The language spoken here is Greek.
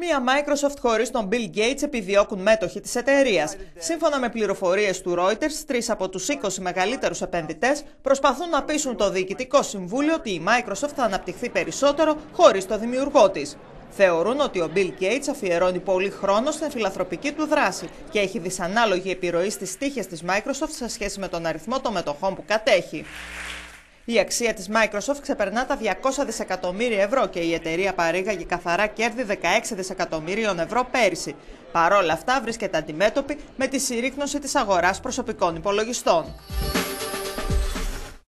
Μία Microsoft χωρίς τον Bill Gates επιδιώκουν μέτοχοι της εταιρείας. Σύμφωνα με πληροφορίες του Reuters, τρεις από τους 20 μεγαλύτερους επενδυτές προσπαθούν να πείσουν το Διοικητικό Συμβούλιο ότι η Microsoft θα αναπτυχθεί περισσότερο χωρίς το δημιουργό της. Θεωρούν ότι ο Bill Gates αφιερώνει πολύ χρόνο στην φιλαθροπική του δράση και έχει δυσανάλογη επιρροή στις τύχες της Microsoft σε σχέση με τον αριθμό των μετοχών που κατέχει. Η αξία της Microsoft ξεπερνά τα 200 δισεκατομμύρια ευρώ και η εταιρεία παρήγαγε καθαρά κέρδη 16 δισεκατομμύριων ευρώ πέρυσι. Παρόλα αυτά βρίσκεται αντιμέτωπη με τη συρρήκνωση της αγοράς προσωπικών υπολογιστών.